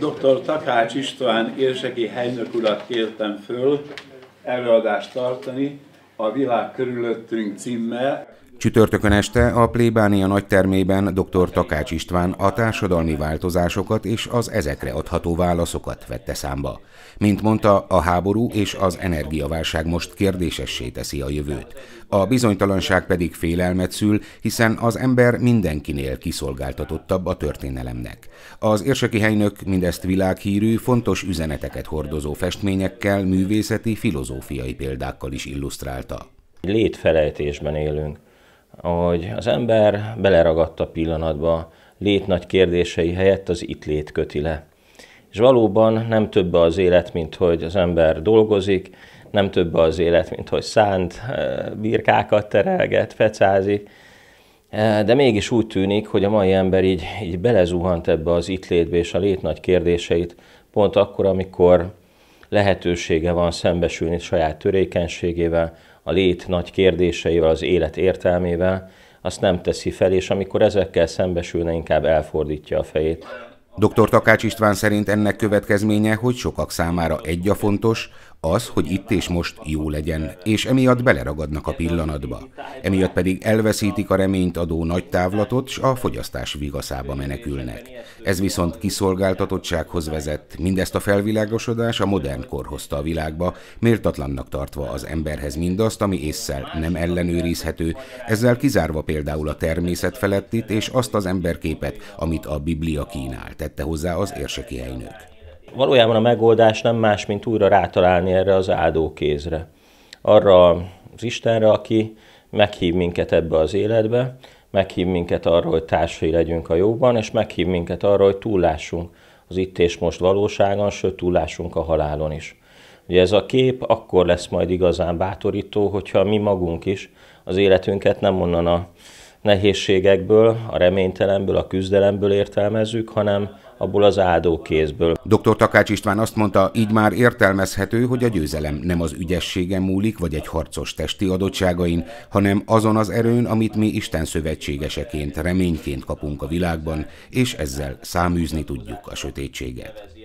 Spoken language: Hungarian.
Dr. Takács István érseki helynök urat kértem föl előadást tartani a világ körülöttünk címmel. Csütörtökön este a plébánia termében dr. Takács István a társadalmi változásokat és az ezekre adható válaszokat vette számba. Mint mondta, a háború és az energiaválság most kérdésessé teszi a jövőt. A bizonytalanság pedig félelmet szül, hiszen az ember mindenkinél kiszolgáltatottabb a történelemnek. Az érseki helynök mindezt világhírű, fontos üzeneteket hordozó festményekkel, művészeti, filozófiai példákkal is illusztrálta. Létfelejtésben élünk hogy az ember beleragadt a pillanatba, lét nagy kérdései helyett az itt lét köti le. És valóban nem több az élet, mint hogy az ember dolgozik, nem több az élet, mint hogy szánt eh, birkákat terelget, fecázik, eh, de mégis úgy tűnik, hogy a mai ember így, így belezuhant ebbe az itt létbe és a lét nagy kérdéseit, pont akkor, amikor lehetősége van szembesülni saját törékenységével, a lét nagy kérdéseivel, az élet értelmével, azt nem teszi fel, és amikor ezekkel szembesülne, inkább elfordítja a fejét. Dr. Takács István szerint ennek következménye, hogy sokak számára egy a fontos, az, hogy itt és most jó legyen, és emiatt beleragadnak a pillanatba. Emiatt pedig elveszítik a reményt adó nagy távlatot, s a fogyasztás vigaszába menekülnek. Ez viszont kiszolgáltatottsághoz vezet, mindezt a felvilágosodás a modern kor hozta a világba, méltatlannak tartva az emberhez mindazt, ami észszel nem ellenőrizhető, ezzel kizárva például a természet felettit és azt az emberképet, amit a Biblia kínál, tette hozzá az érseki nők. Valójában a megoldás nem más, mint újra rátalálni erre az áldókézre. Arra az Istenre, aki meghív minket ebbe az életbe, meghív minket arra, hogy társai legyünk a jóban, és meghív minket arra, hogy túllássunk az itt és most valóságon, sőt túllássunk a halálon is. Ugye ez a kép akkor lesz majd igazán bátorító, hogyha mi magunk is az életünket nem onnan a nehézségekből, a reménytelenből, a küzdelemből értelmezzük, hanem abból az áldó kézből. Dr. Takács István azt mondta, így már értelmezhető, hogy a győzelem nem az ügyességen múlik, vagy egy harcos testi adottságain, hanem azon az erőn, amit mi Isten szövetségeseként, reményként kapunk a világban, és ezzel száműzni tudjuk a sötétséget.